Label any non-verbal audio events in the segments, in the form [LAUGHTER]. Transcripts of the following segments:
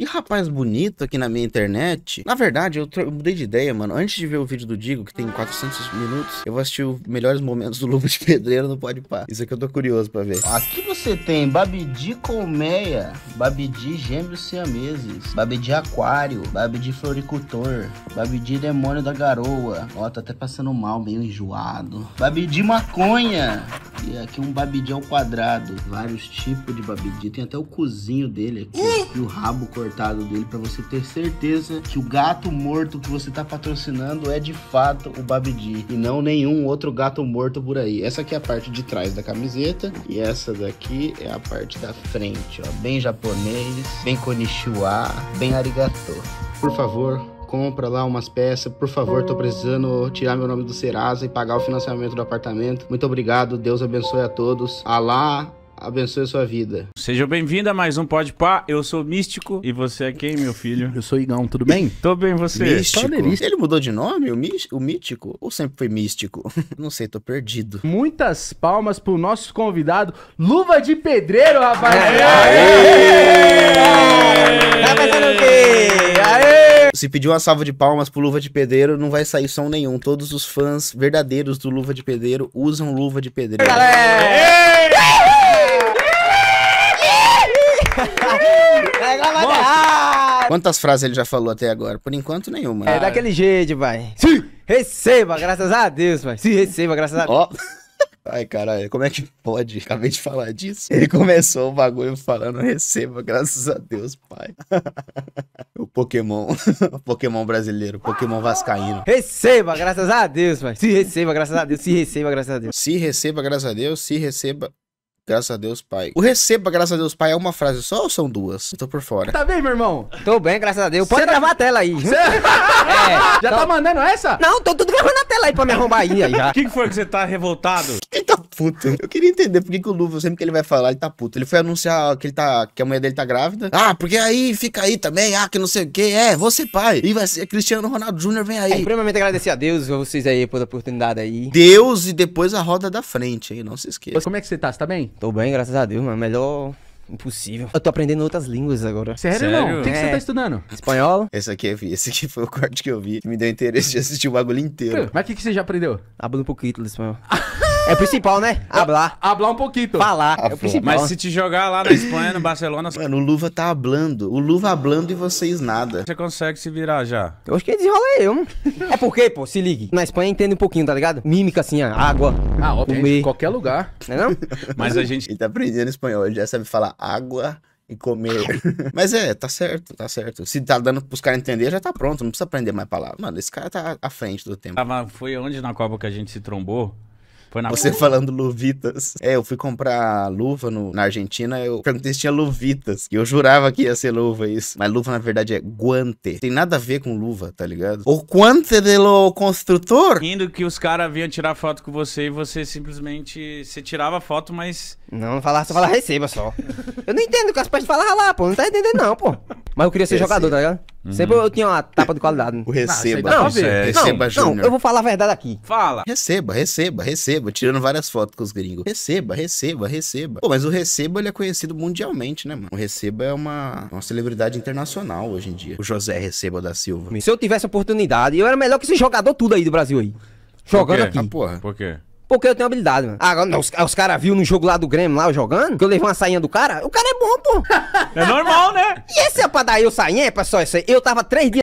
E rapaz bonito aqui na minha internet. Na verdade, eu, eu, mudei de ideia, mano. Antes de ver o vídeo do Digo, que tem 400 minutos, eu vou assistir os melhores momentos do Luva de Pedreiro no Pode Pá. Isso aqui eu tô curioso pra ver. Aqui você tem Babidi Colmeia, Babidi Gêmeos Siameses, Babidi Aquário, Babidi Floricultor, Babidi Demônio da Garoa. Ó, tá até passando mal, meio enjoado. Babidi Maconha. E aqui um babidi ao quadrado. Vários tipos de babidi. Tem até o cozinho dele aqui. Hum! E o rabo cortado importado dele para você ter certeza que o gato morto que você tá patrocinando é de fato o Babidi e não nenhum outro gato morto por aí. Essa aqui é a parte de trás da camiseta e essa daqui é a parte da frente, ó, bem japonês, bem konnichiwa, bem arigato. Por favor, compra lá umas peças. Por favor, tô precisando tirar meu nome do Serasa e pagar o financiamento do apartamento. Muito obrigado, Deus abençoe a todos. Alá, abençoe a sua vida. Seja bem-vindo a mais um Pode Pá. Eu sou Místico. E você é quem, meu filho? Eu sou Igão, tudo bem? [LAUGHS] Tô bem, você? Místico. Ele mudou de nome, o, místico. o Mítico? Ou sempre foi Místico? [LAUGHS] Não sei, tô perdido. Muitas palmas pro nosso convidado, Luva de Pedreiro, rapaz! Aê! Aê! Tá pensando o quê? Aê! Se pedir uma salva de palmas pro Luva de Pedreiro, não vai sair som nenhum. Todos os fãs verdadeiros do Luva de Pedreiro usam Luva de Pedreiro. Galera! Quantas frases ele já falou até agora? Por enquanto, nenhuma. É daquele jeito, vai. Sim! Receba, graças a Deus, vai. Sim, receba, graças a Deus. Ó. [LAUGHS] Ai, caralho, como é que pode? Acabei de falar disso. Ele começou o bagulho falando, receba, graças a Deus, pai. [LAUGHS] o Pokémon, [LAUGHS] o Pokémon brasileiro, o Pokémon vascaíno. Receba, graças a Deus, pai. Se receba, graças a Deus, se receba, graças a Deus. Se receba, graças a Deus, se receba, Graças a Deus, Pai. O receba, graças a Deus, Pai, é uma frase só ou são duas? Eu tô por fora. Tá bem, meu irmão? Tô bem, graças a Deus. Pode Cê tá- gravar tá... a tela aí. Cê... [LAUGHS] É, já tá então- mandando essa? Não, tô tudo gravando a tela aí pra me arrombar aí. O que, que foi que você tá revoltado? O então, tá puto. Eu queria entender por que, que o Luva, sempre que ele vai falar, ele tá puto. Ele foi anunciar que, ele tá, que a mulher dele tá grávida. Ah, porque aí fica aí também, ah, que não sei o que. É, você pai. E vai ser Cristiano Ronaldo Júnior, vem aí. É, primeiramente agradecer a Deus e a vocês aí pela oportunidade aí. Deus e depois a roda da frente aí, não se esqueça. Como é que você tá? Você tá bem? Tô bem, graças a Deus, mano. Melhor. Impossível. Eu tô aprendendo outras línguas agora. Sério, Sério? não? O que, é. que, você é. tá estudando? Espanhol? Esse aqui é Esse aqui foi o corte que eu vi. Que me deu interesse de assistir o bagulho inteiro. Mas o que, que você já aprendeu? Abra um pouquinho do espanhol. [LAUGHS] É o principal, né? Hablar. Hablar um pouquinho. Falar. é o principal. Mas se te jogar lá na Espanha, no Barcelona... Mano, o Luva tá hablando. O Luva hablando e vocês nada. Você consegue se virar já. Eu acho que desenrola eu, mano. É porque, pô, se ligue. Na Espanha entende um pouquinho, tá ligado? Mímica assim, ó, água, ah, óbvio, comer. qualquer lugar. Não é não? [LAUGHS] Mas a gente... Ele tá aprendendo espanhol, ele já sabe falar água, e comer. [LAUGHS] Mas é, tá certo, tá certo. Se tá dando pros caras entender, já tá pronto, não precisa aprender mais palavras. Mano, esse cara tá à frente do tempo. Ah, foi onde na Copa que a gente se trombou? Foi na Você falando luvitas. É, eu fui comprar luva no, na Argentina, eu perguntei se tinha luvitas. E eu jurava que ia ser luva isso. Mas luva, na verdade, é guante. Tem nada a ver com luva, tá ligado? O guante de lo construtor. Indo que os caras vinham tirar foto com você e você simplesmente... Você tirava foto, mas... Não, falar, só falar receba só. eu não entendo o que as pessoas falam lá, pô. Não tá entendendo não, pô. [LAUGHS] Mas eu queria ser Esse... jogador, tá ligado? Uhum. Sempre eu tinha uma tapa de qualidade. O receba. Não, é, não, receba não, eu vou falar a verdade aqui. Fala. Receba, receba, receba. Tirando várias fotos com os gringos. Receba, receba, receba. Pô, mas o receba ele é conhecido mundialmente, né, mano? O receba é uma, uma celebridade internacional hoje em dia. O José Receba da Silva. Se eu tivesse oportunidade, eu era melhor que esse jogador tudo aí do Brasil aí. Jogando aqui. Ah, porra. Por quê? porque eu tenho habilidade, mano. Agora, ah, não, os, ah, os caras viram no jogo lá do Grêmio, lá, jogando, que eu levei uma sainha do cara. O cara é bom, pô. [LAUGHS] É normal, né? E esse é pra dar eu sainha, é pessoal, isso aí. Eu tava três dias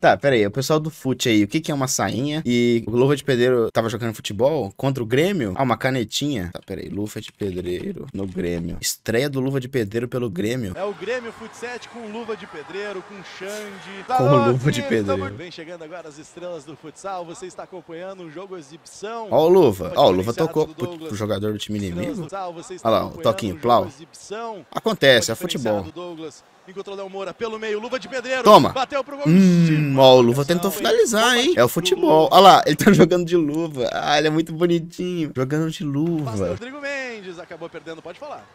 tá, pera aí. O pessoal do fute aí, o que, que é uma sainha? E o Luva de Pedreiro tava jogando futebol contra o Grêmio? Ah, uma canetinha. Tá, pera aí. Luva de Pedreiro no Grêmio. Estreia do Luva de Pedreiro pelo Grêmio. É o Grêmio Futset com Luva de Pedreiro, com Xande. Tá com Luva de Pedreiro. Vem chegando agora as estrelas do futsal. Você está acompanhando um jogo exibição. Ó o Luva. Ó, o Luva tocou pro, pro, jogador do time inimigo. Olha lá, o toquinho, plau. Acontece, é futebol. Encontrou Léo Moura pelo meio, luva de pedreiro. Toma. Bateu pro Hum, ó, o luva tentou finalizar, hein? É o futebol. Olha lá, ele tá [LAUGHS] jogando de luva. Ah, ele é muito bonitinho. Jogando de luva. Passa Rodrigo Mendes, acabou perdendo, pode falar.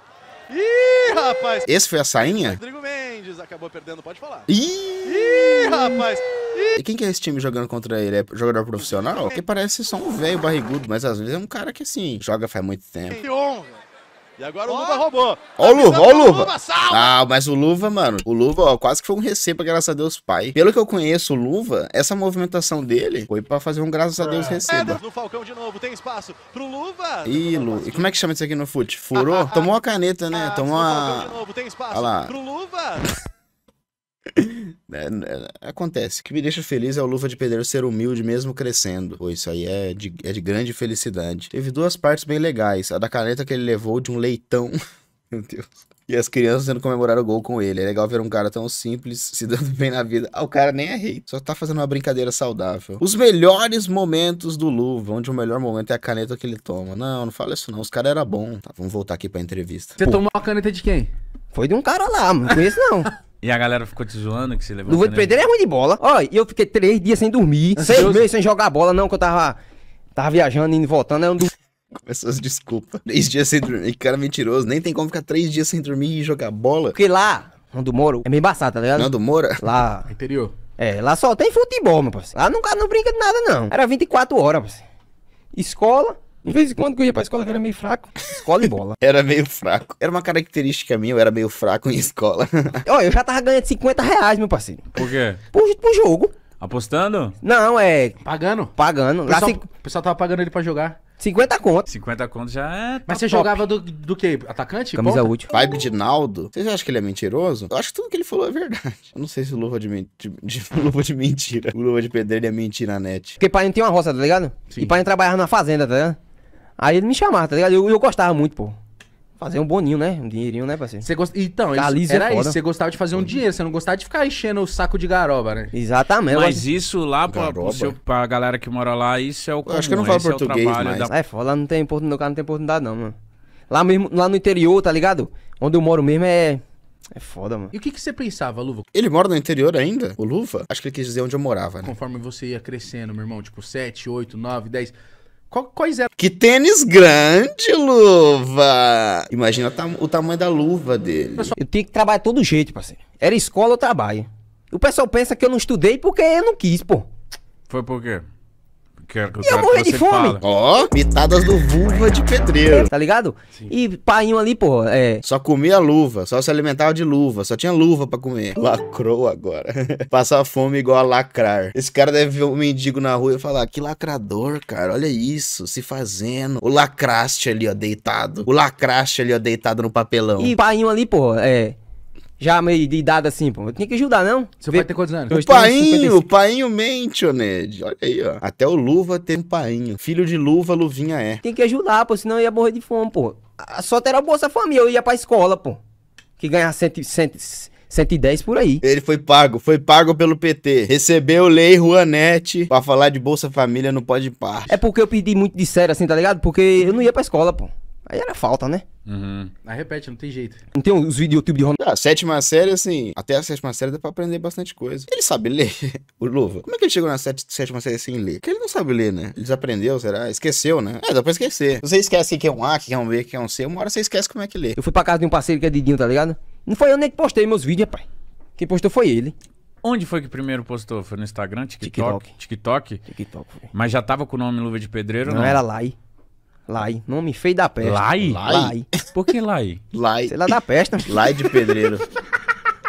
Ih, rapaz. Esse foi a sainha? Rodrigo Mendes acabou perdendo, pode falar. Ih, Ih rapaz. Ih. E quem que é esse time jogando contra ele? É jogador profissional? Que parece só um velho barrigudo, mas às vezes é um cara que assim, joga faz muito tempo. Que honra. E agora oh. o Luva roubou. Ó o Luva, ó o Luva. ah, mas o Luva, mano, o Luva ó, quase que foi um receba, graças a Deus, pai. Pelo que eu conheço o Luva, essa movimentação dele foi pra fazer um graças a é. Deus receba. É, Falcão de novo, tem espaço pro Luva. Ih, lu E como é que chama isso aqui no fute? Ah, Furou? Ah, ah, Tomou a caneta, né? Ah, Tomou a... Olha lá. Pro Luva. [LAUGHS] [LAUGHS] Né, é, acontece. O que me deixa feliz é o Luva de Pedreiro ser humilde mesmo crescendo. Pô, isso aí é de, é de grande felicidade. Teve duas partes bem legais. A da caneta que ele levou de um leitão. [LAUGHS] Meu Deus. E as crianças sendo comemorar o gol com ele. É legal ver um cara tão simples se dando bem na vida. Ah, o cara nem é rei, só tá fazendo uma brincadeira saudável. Os melhores momentos do Luva, onde o melhor momento é a caneta que ele toma. Não, não fala isso não, os caras eram bom. Tá, vamos voltar aqui pra entrevista. Você Pô. tomou a caneta de quem? Foi de um cara lá, não conheço não. [LAUGHS] E a galera ficou te zoando que você levou. Não vou te perder, é ruim de bola. Ó, e eu fiquei três dias sem dormir, seis meses sem jogar bola, não, que eu tava. Tava viajando, indo e voltando, eu não Começou as desculpas. Três dias sem dormir. Que cara mentiroso. Nem tem como ficar três dias sem dormir e jogar bola. Porque lá, Nando moro é meio embaçado, tá ligado? Nando moro? Lá. É interior. É, lá só tem futebol, meu parceiro. Lá nunca não brinca de nada, não. Era 24 horas, parceiro. Escola, de vez em quando que eu ia pra escola, eu era meio fraco. Escola e bola. [LAUGHS] era meio fraco. Era uma característica minha, eu era meio fraco em escola. Ó, [LAUGHS] eu já tava ganhando 50 reais, meu parceiro. Por quê? Por, por jogo. Apostando? Não, é. Pagando? Pagando. O pessoal, pessoal tava pagando ele pra jogar. 50 conto. 50 conto já é. Mas tá você top. jogava do, do quê Atacante? Camisa ponta? útil. Vibe de Naldo. Vocês acham que ele é mentiroso? Eu acho que tudo que ele falou é verdade. Eu não sei se o luva de, men... de... de... [LAUGHS] luva de mentira. O luva de pedreiro é mentira na net. Porque pai não tem uma roça, tá ligado? Sim. E pai não trabalhava na fazenda, tá ligado? Aí ele me chamava, tá ligado? Eu, eu gostava muito, pô. Fazer um boninho, né? Um dinheirinho, né, parceiro? Você gost... Então, isso, é era isso. Você gostava de fazer um dinheiro, você não gostava de ficar enchendo o saco de garoba, né? Exatamente. Mas isso lá, pra, seu, pra galera que mora lá, isso é o comum, acho que eu não falo é português, trabalho mas- da- É, foda, lá não tem oportunidade, cara não tem oportunidade, não, mano. Lá mesmo, lá no interior, tá ligado? Onde eu moro mesmo é. É foda, mano. E o que, que você pensava, Luva, Ele mora no interior ainda? O Luva? Acho que ele quis dizer onde eu morava, né? conforme você ia crescendo, meu irmão? Tipo, 7, 8, 9, 10. Quais eram? Que tênis grande, luva! Imagina o tamanho da luva dele. Eu tinha que trabalhar todo jeito, parceiro. Era escola ou trabalho. O pessoal pensa que eu não estudei porque eu não quis, pô. Foi por quê? Que é, ia morrer de fome. Ó, oh, pitadas do vulva de pedreiro. Tá ligado? Sim. E painho ali, pô, é... Só comia luva, só se alimentava de luva, só tinha luva pra comer. [LAUGHS] Lacrou agora. [LAUGHS] Passar fome igual a lacrar. Esse cara deve ver um mendigo na rua e falar, que lacrador, cara, olha isso, se fazendo. O lacraste ali, ó, deitado. O lacraste ali, ó, deitado no papelão. E painho ali, pô, é já meio de idade assim, pô. Eu tinha que ajudar, não? Seu Vê... pai tem quantos anos? O painho, o painho Olha aí, ó. Até o Luva tem um painho. Filho de Luva, Luvinha é. Tem que ajudar, pô, senão eu ia morrer de fome, pô. Só terá Bolsa Família, eu ia pra escola, pô. Que ganhar 100, 100, 110 por aí. Ele foi pago, foi pago pelo PT. Recebeu lei Ruanete pra falar de Bolsa Família no Pode Par. É porque eu pedi muito de sério, assim, tá ligado? Porque eu não ia pra escola, pô. Aí era falta, né? Uhum. Aí repete, não tem jeito. Não tem os vídeos do YouTube de Ronaldo? Ah, sétima série, assim, até a sétima série dá pra aprender bastante coisa. Ele sabe ler, [LAUGHS] o Luva. Como é que ele chegou na sete, sétima série sem ler? Porque ele não sabe ler, né? Ele desaprendeu, será? Esqueceu, né? É, dá pra esquecer. Você esquece que é um A, que é um B, que é um C, uma hora você esquece como é que lê. Eu fui pra casa de um parceiro que é Didinho, tá ligado? Não foi eu nem que postei meus vídeos, pai. Quem postou foi ele. Onde foi que primeiro postou? Foi no Instagram, TikTok? TikTok. TikTok. TikTok. Mas já tava com o nome Luva de Pedreiro, não? Não era lá, aí. Lai. Nome feio da peste. Lai? Lai. Lai. Por que Lai? Lai. Sei lá da peste. Né? Lai de pedreiro.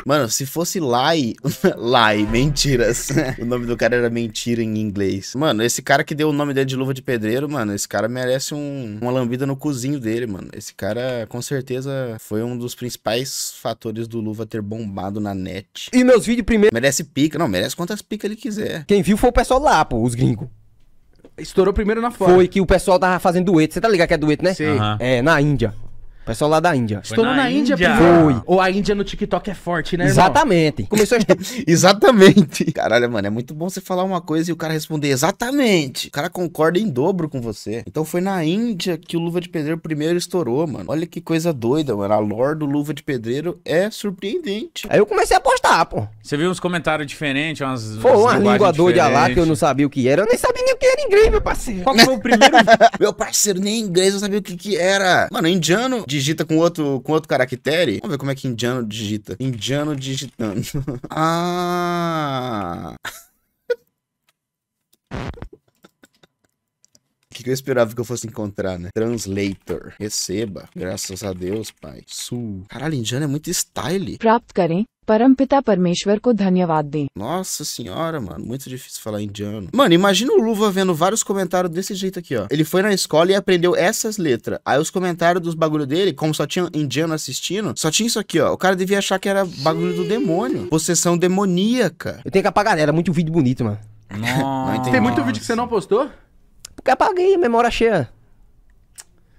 Mano, se fosse Lai, [LAUGHS] Lai, mentiras. o nome do cara era mentira em inglês. Mano, esse cara que deu o nome dele de luva de pedreiro, mano, esse cara merece um, uma lambida no cozinho dele, mano. Esse cara, com certeza, foi um dos principais fatores do Luva ter bombado na net. E meus vídeos primeiro. Merece pica, não, merece quantas picas ele quiser. Quem viu foi o pessoal lá, pô, os gringos. Estourou primeiro na fora. Foi que o pessoal tava fazendo dueto. Você tá ligado que é dueto, né? Sim. É, na Índia. Pessoal lá da Índia. Foi na, na Índia, Índia Foi. Ou a Índia no TikTok é forte, né, irmão? Exatamente. Começou a... [LAUGHS] exatamente. Caralho, mano, é muito bom você falar uma coisa e o cara responder exatamente. O cara concorda em dobro com você. Então foi na Índia que o Luva de Pedreiro primeiro estourou, mano. Olha que coisa doida, mano. A lore do Luva de Pedreiro é surpreendente. Aí eu comecei a postar, pô. Você viu uns comentários diferentes, umas. Foi uma língua doida lá que eu não sabia o que era. Eu nem sabia nem o que era inglês, meu parceiro. Qual foi o primeiro? [LAUGHS] meu parceiro, nem inglês eu sabia o que, que era. Mano, indiano de digita com outro, com outro caractere. Vamos ver como é que indiano digita. Indiano digitando. [LAUGHS] ah. [LAUGHS] que, que eu esperava que eu fosse encontrar, né? Translator. Receba. Graças a Deus, pai. Sul. Caralho, indiano é muito style. Prapt karen. Parampita Parmeshwar ko dhanyavad Nossa senhora, mano, muito difícil falar indiano. Mano, imagina o Luva vendo vários comentários desse jeito aqui, ó. Ele foi na escola e aprendeu essas letras. Aí os comentários dos bagulho dele, como só tinha indiano assistindo, só tinha isso aqui, ó. O cara devia achar que era bagulho do demônio. Possessão demoníaca. Eu tenho que apagar, né? era muito vídeo bonito, mano. Não Tem muito vídeo que você não postou? Porque apaguei, memória cheia.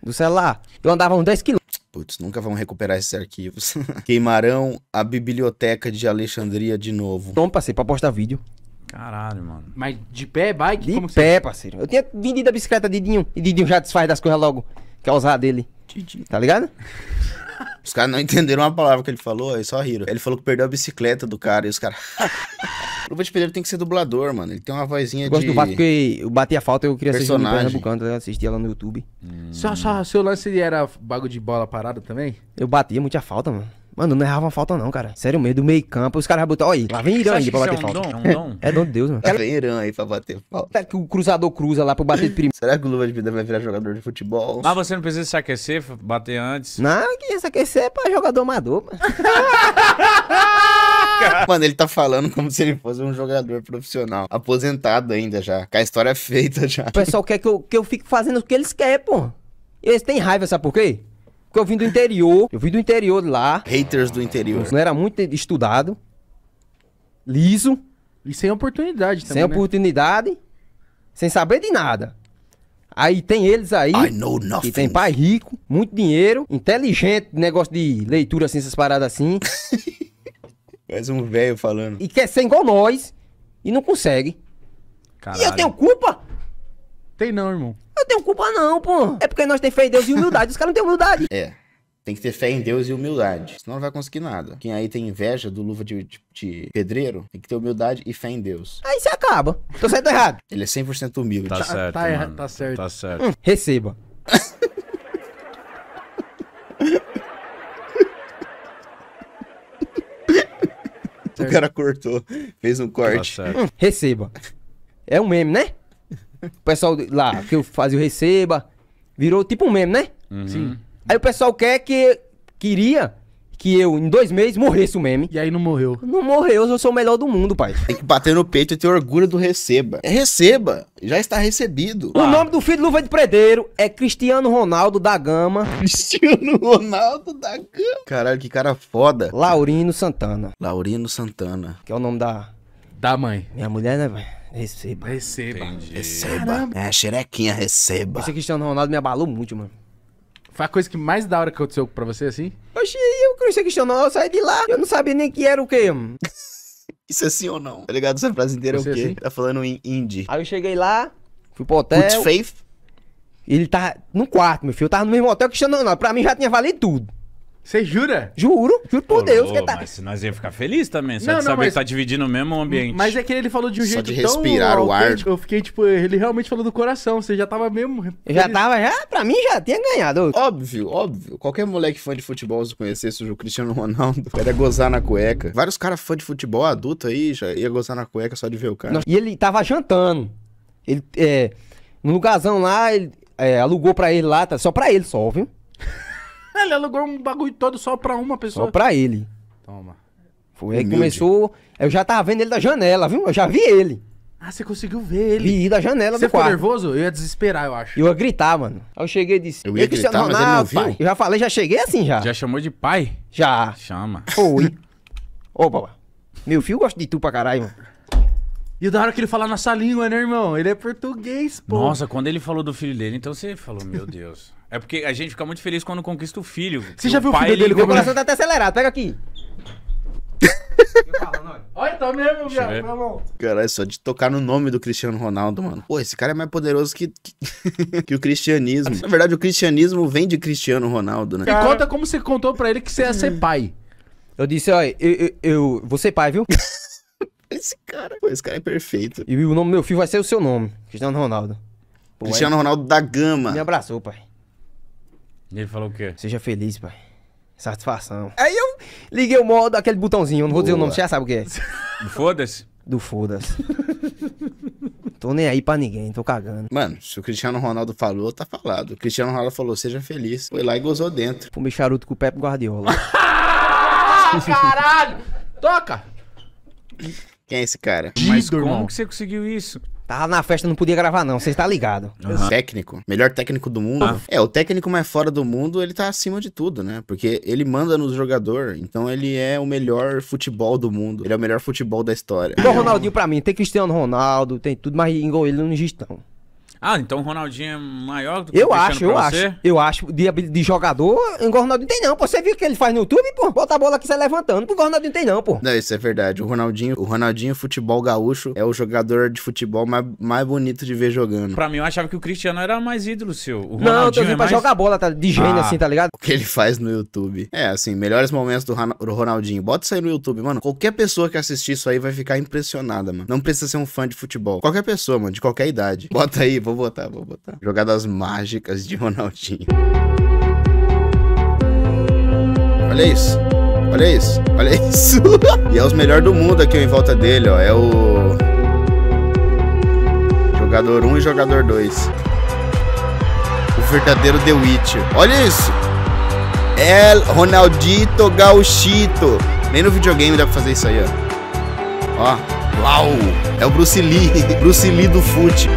Do celular. Eu andava uns 10 km Putz, nunca vão recuperar esses arquivos. [LAUGHS] Queimarão a biblioteca de Alexandria de novo. Toma, parceiro, pra postar vídeo. Caralho, mano. Mas de pé, bike? De Como pé, você... parceiro. Eu tinha vendido a bicicleta de Dinho. E Didinho já desfaz das coisas logo. Que é usar dele. Tá ligado? [LAUGHS] Os caras não entenderam uma palavra que ele falou, aí só riram. Ele falou que perdeu a bicicleta do cara e os caras. [LAUGHS] Luva de Pedreiro tem que ser dublador, mano. Ele tem uma vozinha eu gosto de. Gosto do porque eu bati a falta eu queria Personagem. assistir no canto, eu assistia ela no YouTube. Hum. Seu, seu, seu lance era bagulho de bola parada também? Eu batia muito a falta, mano. Mano, não errava falta não, cara. Sério mesmo, do meio campo. Os caras botaram, olha aí, lá vem Irã aí pra bater é um falta. Dom, é, um dom? É, é dom de Deus, mano. Lá vem Irã aí pra bater falta. Será que o cruzador cruza lá pra bater de primeiro? Será que o Luva de Vida vai virar jogador de futebol? Mas você não precisa se aquecer, bater antes? Não, que se aquecer é pra jogador amador, mano. [LAUGHS] Mano, ele tá falando como se ele fosse um jogador profissional. Aposentado ainda já. Com a história é feita já. O pessoal quer que eu, que eu fique fazendo o que eles querem, pô. Eles têm raiva, sabe por quê? Porque eu vim do interior, eu vim do interior lá. Haters do interior. Não era muito estudado. Liso. E sem oportunidade também. Sem né? oportunidade. Sem saber de nada. Aí tem eles aí. I know nothing. E tem pai rico, muito dinheiro, inteligente, negócio de leitura assim, essas paradas assim. [LAUGHS] Mais um velho falando. E quer ser igual nós. E não consegue. Caralho. E eu tenho culpa? Tem não, irmão. Eu tenho culpa não, pô. É porque nós temos fé em Deus e humildade. Os caras não têm humildade. É. Tem que ter fé em Deus e humildade. Senão não vai conseguir nada. Quem aí tem inveja do luva de, de, de pedreiro, tem que ter humildade e fé em Deus. Aí você acaba. Tô certo errado? Ele é 100% humilde. Tá, tá certo, tá, mano. tá certo. Tá certo. Hum, receba. [LAUGHS] o cara cortou. Fez um tá corte. Tá Hum, receba. É um meme, né? O pessoal lá, que eu fazia o receba, virou tipo um meme, né? Uhum. Sim. Aí o pessoal quer que. Queria que eu, em dois meses, morresse o meme. E aí não morreu. Não morreu, eu sou o melhor do mundo, pai. Tem que bater no peito e ter orgulho do receba. É receba, já está recebido. O ah. nome do filho do Luva de Predeiro é Cristiano Ronaldo da Gama. Cristiano Ronaldo da Gama. Caralho, que cara foda. Laurino Santana. Laurino Santana. Que é o nome da... Da mãe. Minha mulher, né, velho? Receba. Receba. Entendi. Receba. Caramba. É, xerequinha, receba. Esse Cristiano Ronaldo me abalou muito, mano. Foi a coisa que mais da hora que aconteceu pra você, assim? Oxi, eu conheci Cristiano Ronaldo, eu saí de lá. Eu não sabia nem que era o quê, mano. [LAUGHS] Isso é sim ou não? Tá ligado? Essa frase inteira você é o é quê? Assim? Tá falando em indie. Aí eu cheguei lá, fui pro hotel. Putz Faith? Ele tá no quarto, meu filho. Eu tava no mesmo hotel que o Cristiano Ronaldo. Pra mim já tinha valido tudo. Você jura? Juro, juro por Deus. Que tá... Mas nós ia ficar feliz também, só não, de não, saber mas... que tá dividindo o mesmo ambiente. Mas é que ele falou de um só jeito de respirar tão... o ar. Tipo- eu fiquei, tipo, ele realmente falou do coração, você já tava mesmo... Eu já tava, já, pra mim já tinha ganhado. Óbvio, óbvio. Qualquer moleque fã de futebol, se conhecesse o Cristiano Ronaldo, [LAUGHS] era gozar na cueca. Vários caras fã de futebol adulto aí, já ia gozar na cueca só de ver o cara. E ele tava jantando. Ele, é, no lugarzão lá, ele, é, alugou pra ele lá, tá só pra ele só, viu? [LAUGHS] Ele alugou um bagulho todo só pra uma pessoa. Só pra ele. Toma. Foi aí que começou. Eu já tava vendo ele da janela, viu? Eu já vi ele. Ah, você conseguiu ver ele? Vi da janela você do quarto. Você ficou nervoso? Eu ia desesperar, eu acho. Eu ia gritar, mano. Aí eu cheguei e disse... Eu ia gritar, mas ele não viu. Pai. Eu já falei, já cheguei assim, já. Já chamou de pai? Já. Chama. Foi. [LAUGHS] Ô, papai. Meu filho gosta de tu pra caralho, mano. E da hora que ele fala nossa língua, né, irmão? Ele é português, pô. Nossa, quando ele falou do filho dele, então você falou, meu Deus. É porque a gente fica muito feliz quando conquista o filho. Você já viu o filho dele? Meu coração tá até acelerado. Pega aqui. [LAUGHS] Olha, tá mesmo, viado. Caralho, só de tocar no nome do Cristiano Ronaldo, mano. Pô, esse cara é mais poderoso que, que, [LAUGHS] que o cristianismo. [LAUGHS] Na verdade, o cristianismo vem de Cristiano Ronaldo, né? Cara... E conta como você contou pra ele que você ia ser hum. pai. Eu disse, olha, eu, eu, eu vou ser pai, viu? esse cara, pô, esse cara é perfeito. E o nome do meu filho vai ser o seu nome, Cristiano Ronaldo. Pô, Cristiano é. aí... Ronaldo da Gama. Me abraçou, pai. Ele falou o quê? Seja feliz, pai. Satisfação. Aí eu liguei o modo, aquele botãozinho, não vou dizer o nome, você já sabe o que é. [LAUGHS] Do foda-se? Do foda-se. [LAUGHS] tô nem aí pra ninguém, tô cagando. Mano, se o Cristiano Ronaldo falou, tá falado. O Cristiano Ronaldo falou, seja feliz. Foi lá e gozou dentro. Fumei charuto com o Pepe Guardiola. [LAUGHS] Ah, caralho! Toca! Quem é esse cara? Mas como que você conseguiu isso? Tava na festa, não podia gravar, não. Você tá ligado. Uhum. Técnico. Melhor técnico do mundo. Ah. É, o técnico mais fora do mundo, ele tá acima de tudo, né? Porque ele manda nos jogador. Então ele é o melhor futebol do mundo. Ele é o melhor futebol da história. Igual o Ronaldinho pra mim. Tem Cristiano Ronaldo, tem tudo, mas igual ele não existe, não. Ah, então o Ronaldinho é maior do que eu o acho, eu acho. Você? Eu acho de, de jogador, o Ronaldinho tem não. Pô, você viu o que ele faz no YouTube, pô? Bota a bola aqui, sai levantando. o Ronaldinho tem não, pô. Não, isso é verdade. O Ronaldinho, o Ronaldinho futebol gaúcho é o jogador de futebol mais, mais bonito de ver jogando. Pra mim, eu achava que o Cristiano era mais ídolo seu. O Ronaldinho não, eu tô dizendo é pra mais... jogar bola tá, de gênio ah, assim, tá ligado? O que ele faz no YouTube. É, assim, melhores momentos do, do Ronaldinho. Bota isso aí no YouTube, mano. Qualquer pessoa que assistir isso aí vai ficar impressionada, mano. Não precisa ser um fã de futebol. Qualquer pessoa, mano, de qualquer idade. Bota aí, vou botar, vou botar. Jogadas mágicas de Ronaldinho. Olha isso. Olha isso. Olha isso. [LAUGHS] e é os melhores do mundo aqui em volta dele, ó. É o. Jogador 1 e jogador 2. O verdadeiro The Witcher. Olha isso. É Ronaldito Gauchito. Nem no videogame dá pra fazer isso aí, ó. Ó. Uau! É o Bruce Lee, [LAUGHS] Bruce Lee do fute.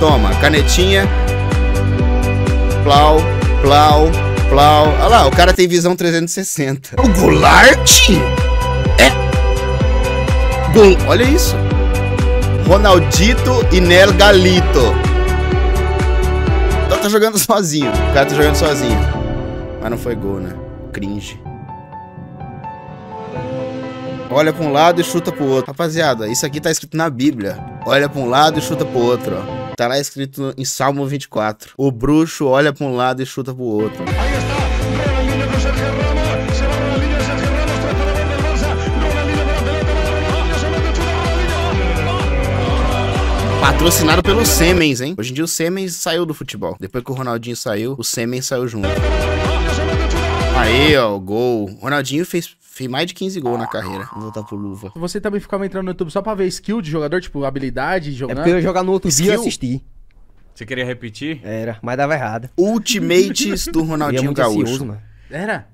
Toma, canetinha. Plau, plau, plau. Olha lá, o cara tem visão 360. O Goulart? É. Gol. Olha isso. Ronaldito e Nel Galito. Então tá jogando sozinho. O cara tá jogando sozinho. Mas não foi gol, né? Cringe. Olha pra um lado e chuta pro outro. Rapaziada, isso aqui tá escrito na Bíblia. Olha pra um lado e chuta pro outro, ó. Tá lá escrito em Salmo 24. O bruxo olha para um lado e chuta para o outro. Aí está. Patrocinado pelo Semens, hein? Hoje em dia o Semens saiu do futebol. Depois que o Ronaldinho saiu, o Semens saiu junto. Aí, ó, gol. Ronaldinho fez, fez mais de 15 gols na carreira. Vou voltar pro Luva. Você também ficava entrando no YouTube só pra ver skill de jogador, tipo, habilidade, jogar. É porque eu jogar no outro skill? dia eu Você queria repetir? Era, mas dava errado. Ultimates do [LAUGHS] é Ronaldinho Gaúcho. Ansioso, mano. Era?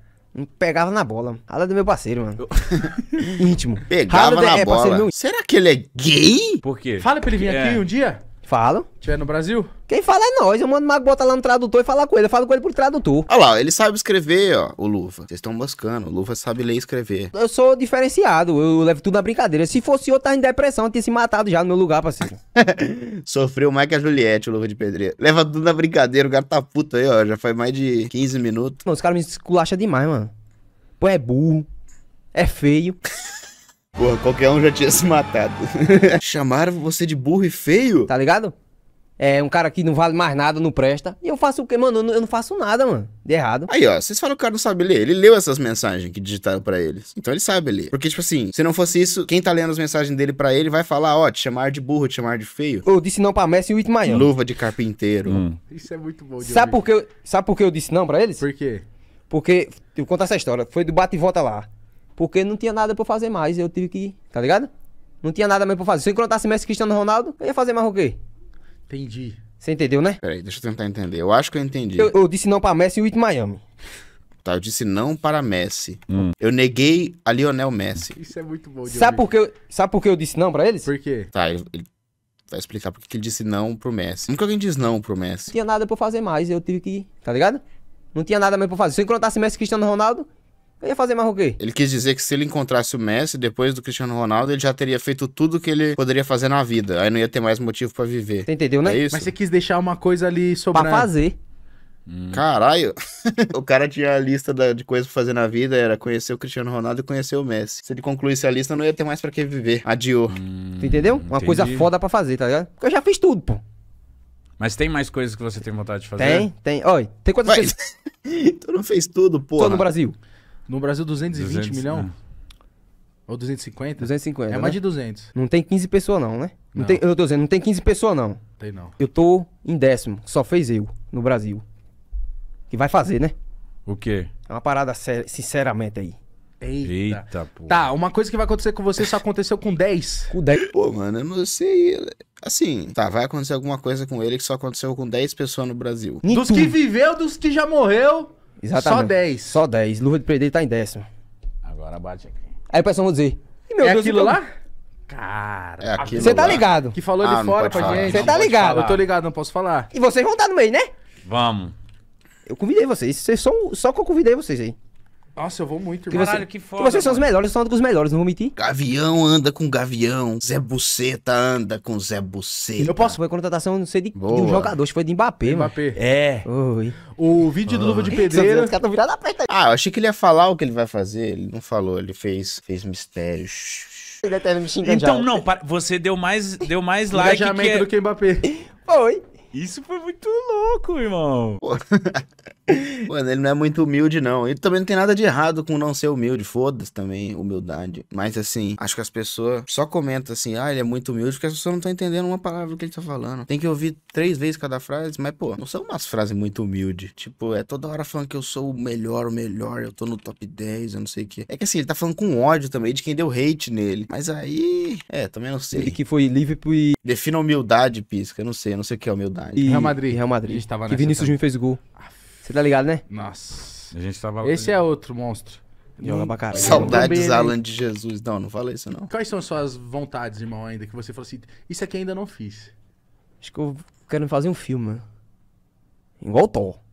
pegava na bola. Ala do meu parceiro, mano. [LAUGHS] Íntimo. Pegava Rala na é, bola. Meu... Será que ele é gay? Por quê? Fala pra ele vir é. aqui um dia. Falam. Tiver no Brasil? Quem fala é nós. Eu mando o Mago botar lá no tradutor e falar com ele. Eu falo com ele por tradutor. Olha lá, ele sabe escrever, ó, o Luva. Vocês estão buscando. O Luva sabe ler e escrever. Eu sou diferenciado. Eu levo tudo na brincadeira. Se fosse eu, tava tá em depressão. Eu tinha se matado já no meu lugar, parceiro. [LAUGHS] Sofreu mais que a Juliette, o Luva de Pedreiro. Leva tudo na brincadeira. O cara tá puto aí, ó. Já faz mais de 15 minutos. Não, os caras me esculacham demais, mano. Pô, é burro. É feio. [LAUGHS] Porra, qualquer um já tinha se matado. [LAUGHS] Chamaram você de burro e feio? Tá ligado? É, um cara que não vale mais nada, não presta. E eu faço o quê? Mano, eu não, faço nada, mano. De errado. Aí, ó, vocês falam que o cara não sabe ler. Ele leu essas mensagens que digitaram para eles. Então ele sabe ler. Porque, tipo assim, se não fosse isso, quem tá lendo as mensagens dele para ele vai falar, ó, te chamar de burro, te chamar de feio. Eu disse não pra Messi e o Itmaiano. Luva de carpinteiro. Hum. Isso é muito bom de sabe por que eu, Sabe por que eu disse não para eles? Por quê? Porque, eu vou contar essa história. Foi do bate e volta lá. Porque não tinha nada pra fazer mais. Eu tive que. Tá ligado? Não tinha nada mais pra fazer. Se eu encontrasse Messi Cristiano Ronaldo, eu ia fazer mais o quê? Entendi. Você entendeu, né? Peraí, deixa eu tentar entender. Eu acho que eu entendi. Eu, eu disse não pra Messi e o It Miami. Tá, eu disse não para Messi. Hum. Eu neguei a Lionel Messi. Isso é muito bom. sabe, por que eu, sabe por que eu disse não pra eles? Por quê? Tá, ele, ele vai explicar por que ele disse não pro Messi. Nunca alguém diz não pro Messi. Não tinha nada pra fazer mais. Eu tive que. Tá ligado? Não tinha nada mais pra fazer. Se eu encontrasse Messi Cristiano Ronaldo, eu ia fazer mais o quê? Ele quis dizer que se ele encontrasse o Messi depois do Cristiano Ronaldo, ele já teria feito tudo que ele poderia fazer na vida. Aí não ia ter mais motivo para viver. Você entendeu, né? É isso? Mas você quis deixar uma coisa ali sobrar. Pra fazer. Hum. Caralho! [LAUGHS] o cara tinha a lista da, de coisas pra fazer na vida, era conhecer o Cristiano Ronaldo e conhecer o Messi. Se ele concluísse a lista, não ia ter mais pra que viver. Adiou. Hum, entendeu? Uma hum, entendi. coisa foda pra fazer, tá ligado? Porque eu já fiz tudo, pô. Mas tem mais coisas que você tem vontade de fazer? Tem, tem. Olha, tem quantas Mas... coisas? [LAUGHS] tu não fez tudo, pô. Tô no Brasil. No Brasil, 220 200, milhões? Ou 250? 250. É né? mais né? de 200. Não tem 15 pessoas, não, né? Não. Não tem, eu tô dizendo, não tem 15 pessoas, não. Tem não. Eu tô em décimo, só fez eu no Brasil. Que vai fazer, né? O quê? É uma parada séria, sinceramente aí. Eita, Eita pô. Tá, uma coisa que vai acontecer com você só aconteceu com 10. Com 10. Pô, mano, eu não sei. Assim, tá, vai acontecer alguma coisa com ele que só aconteceu com 10 pessoas no Brasil. Dos que viveu, dos que já morreu. Exatamente. Só 10. Só 10. Luva de prender tá em décimo. Agora bate aqui. Aí o pessoal vai dizer. Meu é Deus, aquilo então- lá? Cara, é aquilo você tá ligado. Que falou ah, de fora pra falar, gente. Você tá ligado. Falar. Eu tô ligado, não posso falar. E vocês vão estar no meio, né? Vamos. Eu convidei vocês. Vocês são, só que eu convidei vocês aí. Nossa, eu vou muito, irmão. Caralho, que foda. Que vocês são os melhores, são dos melhores, não vou mentir. Gavião anda com Gavião. Zé Buceta anda com Zé Buceta. Eu posso, foi contratação, não sei de, de um jogador, acho que foi de Mbappé, de Mbappé. Mano. É. Oi. O vídeo do Luva de Pedreiro. Os caras estão tá a aí. Ah, eu achei que ele ia falar o que ele vai fazer. Ele não falou, ele fez, fez mistério. Ele até me xingando Então, já. não, você deu mais, deu mais [LAUGHS] like. Engajamento que... É do que Mbappé. Foi. Isso foi muito louco, irmão. Pô. [LAUGHS] Mano, ele não é muito humilde, não. Ele também não tem nada de errado com não ser humilde. Foda-se também, humildade. Mas assim, acho que as pessoas só comentam assim, ah, ele é muito humilde, porque as pessoas não estão entendendo uma palavra do que ele tá falando. Tem que ouvir três vezes cada frase, mas, pô, não são umas frases muito humildes. Tipo, é toda hora falando que eu sou o melhor, o melhor, eu tô no top 10, eu não sei o quê. É que assim, ele tá falando com ódio também de quem deu hate nele. Mas aí. É, também não sei. Ele que foi livre pro. Defina humildade, pisca. Eu não sei, eu não sei o que é humildade. Verdade. E, Real Madrid. E Real Madrid. A gente tava que Vinícius Júnior fez gol. Você tá ligado, né? Nossa. A gente tava... Esse é outro monstro. Joga pra caralho. Saudades, né? Alan de Jesus. Não, não falei isso, não. Quais são as suas vontades, irmão, ainda? Que você falou assim, isso aqui ainda não fiz. Acho que eu quero fazer um filme. Igual o Thor.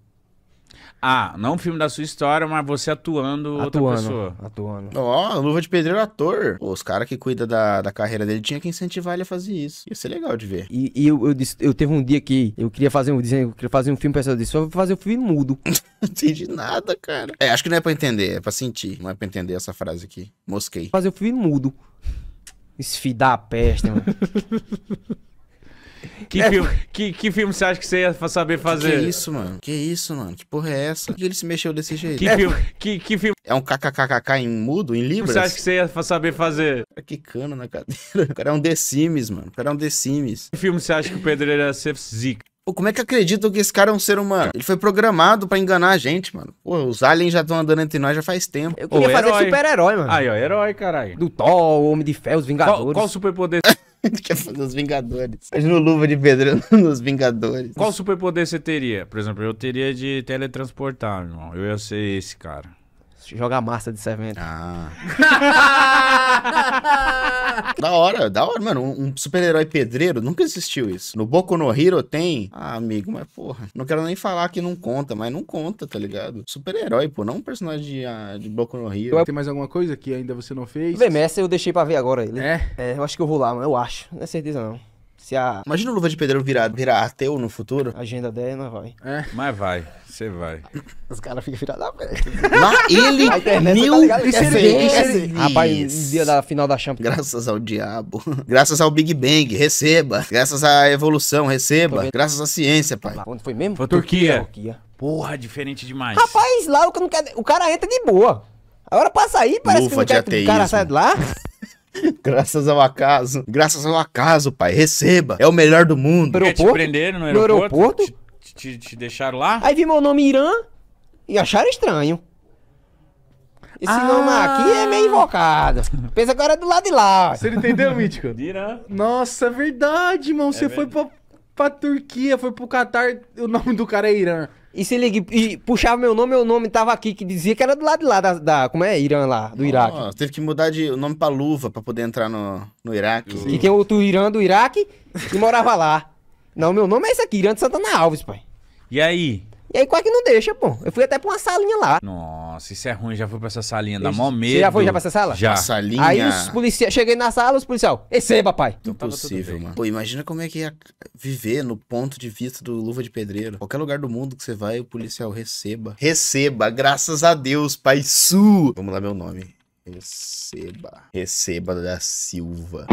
Ah, não um filme da sua história, mas você atuando, atuando outra pessoa. Atuando. Ó, oh, luva de pedreiro é ator. Pô, os caras que cuidam da, da carreira dele tinha que incentivar ele a fazer isso. Ia ser legal de ver. E, e eu, eu, disse, eu teve um dia que eu queria fazer um, eu queria fazer um filme, pessoal disse, só vou fazer um filme mudo. [LAUGHS] não entendi nada, cara. É, acho que não é pra entender, é pra sentir. Não é pra entender essa frase aqui. Mosquei. Fazer um filme mudo. Esfidar a peste, mano. [LAUGHS] Que, é, filme, que, que, filme você acha que você ia saber fazer? Que é isso, mano? Que isso, mano? Que porra é essa? Por que ele se mexeu desse jeito? Que, é, filme, que, que filme? É um kkkk em mudo, em libras? Você acha que você ia saber fazer? Tá que cano na cadeira. [LAUGHS] O cara é um The Sims, mano. O cara é um The Sims. Que filme você acha que o Pedro ia ser zica? Pô, como é que acreditam que esse cara é um ser humano? Ele foi programado para enganar a gente, mano. Pô, os aliens já estão andando entre nós já faz tempo. Eu queria Ô, fazer super-herói, mano. Aí, ó, herói, caralho. Do Thor, Homem de Ferro, os Vingadores. Qual, qual superpoder... [LAUGHS] [LAUGHS] quer fazer os Vingadores. Imagina o Luva de pedra [LAUGHS] nos Vingadores. Qual superpoder você teria? Por exemplo, eu teria de teletransportar, irmão. Eu ia ser esse cara joga massa de servente. Ah. [LAUGHS] da hora, da hora, mano. Um super-herói pedreiro nunca existiu isso. No Boku no Hero tem. Ah, amigo, mas porra. Não quero nem falar que não conta, mas não conta, tá ligado? Super-herói, pô. Não um personagem de, ah, de Boku no Hero. Tem mais alguma coisa que ainda você não fez? essa eu deixei pra ver agora. Ele... É? É, eu acho que eu vou lá, mano. Eu acho. Não é certeza não. Se a. Imagina o Luva de Pedreiro virar, virar ateu no futuro. Agenda 10 é, não vai. É. Mas vai, você vai. Os caras ficam virados ah, ele. Tá mil tá Rapaz, dia da final da Champions. Graças ao diabo. Graças ao Big Bang, receba. Graças à evolução, receba. Graças à ciência, pai. Tá, onde foi mesmo? Foi Turquia. Turquia. Porra, diferente demais. Rapaz, lá o cara, não quer, o cara entra de boa. Agora passa sair, parece Lufa que não quer que o cara sai de lá. [LAUGHS] Graças ao acaso. Graças ao acaso, pai. Receba. É o melhor do mundo. aeroporto? Te prenderam no aeroporto? No aeroporto? Te, te, te deixaram lá? Aí vi meu nome Irã e acharam estranho. Esse ah. nome aqui é meio invocado. Pensa agora do lado de lá. Você entendeu, [LAUGHS] Mítico? Irã. Nossa, é verdade, irmão. É Você verdade. foi pra, pra Turquia, foi pro Catar. O nome do cara é Irã. E se liga, e puxava meu nome, meu nome tava aqui, que dizia que era do lado de lá, da, da como é, Irã lá, do ah, Iraque. Nossa, teve que mudar de, o nome pra Luva pra poder entrar no, no Iraque. Sim. E tem outro Irã do Iraque que morava lá. Não, meu nome é esse aqui, Irã de Santana Alves, pai. E aí? E aí quase que não deixa, pô. Eu fui até pra uma salinha lá. Nossa, isso é ruim. Já fui pra essa salinha, dá mó medo. Você já foi já pra essa sala? Já. A salinha. Aí os policiais... Cheguei na sala, os policiais... Receba, pai. Não Impossível, mano. Pô, imagina como é que ia viver no ponto de vista do Luva de Pedreiro. Qualquer lugar do mundo que você vai, o policial receba. Receba, graças a Deus, pai su. Vamos lá, meu nome. Receba. Receba da Silva.